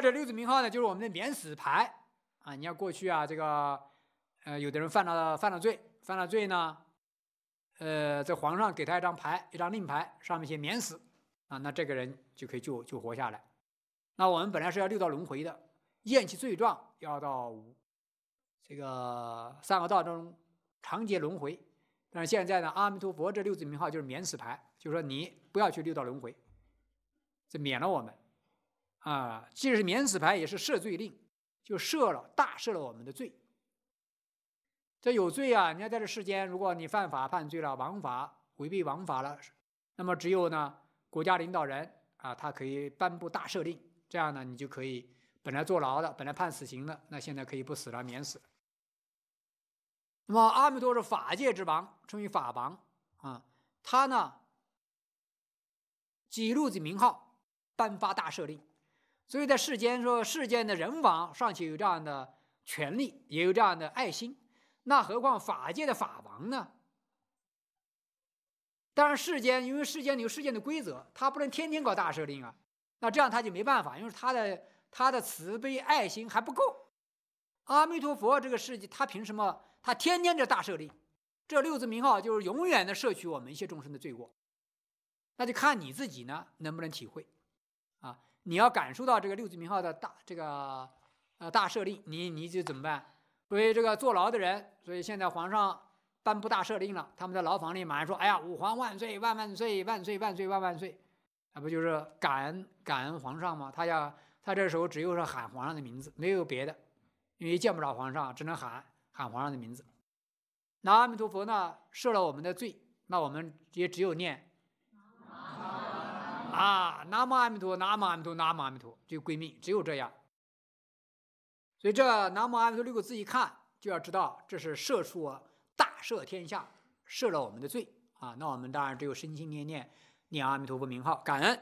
这六字名号呢，就是我们的免死牌啊！你要过去啊，这个呃，有的人犯了犯了罪，犯了罪呢，呃，在皇上给他一张牌，一张令牌，上面写“免死”啊，那这个人就可以救救活下来。那我们本来是要六道轮回的，厌弃罪状，要到这个三个道中长劫轮回。但是现在呢，阿弥陀佛这六字名号就是免死牌，就说你不要去六道轮回，这免了我们。啊，既是免死牌，也是赦罪令，就赦了，大赦了我们的罪。这有罪啊！你要在这世间，如果你犯法犯罪了，王法违背王法了，那么只有呢，国家领导人啊，他可以颁布大赦令，这样呢，你就可以本来坐牢的，本来判死刑的，那现在可以不死了，免死。那么阿弥陀是法界之王，称为法王啊，他呢，几录子名号，颁发大赦令。所以在世间说，世间的人王尚且有这样的权利，也有这样的爱心，那何况法界的法王呢？当然，世间因为世间有世间的规则，他不能天天搞大赦令啊。那这样他就没办法，因为他的他的慈悲爱心还不够。阿弥陀佛，这个世界他凭什么？他天天这大赦令，这六字名号就是永远的摄取我们一切众生的罪过。那就看你自己呢，能不能体会。你要感受到这个六字名号的大这个呃大赦令，你你就怎么办？所以这个坐牢的人，所以现在皇上颁布大赦令了，他们在牢房里马上说：“哎呀，五皇万岁，万万岁，万岁，万岁，万万岁！”那不就是感恩感恩皇上吗？他要他这时候只有是喊皇上的名字，没有别的，因为见不着皇上，只能喊喊皇上的名字。那阿弥陀佛呢，赦了我们的罪，那我们也只有念。啊，南无阿弥陀，南无阿弥陀，南无阿弥陀，就闺命，只有这样。所以这南无阿弥陀六个字一看，就要知道这是赦出大赦天下，赦了我们的罪啊。那我们当然只有心心念念念阿弥陀佛名号，感恩。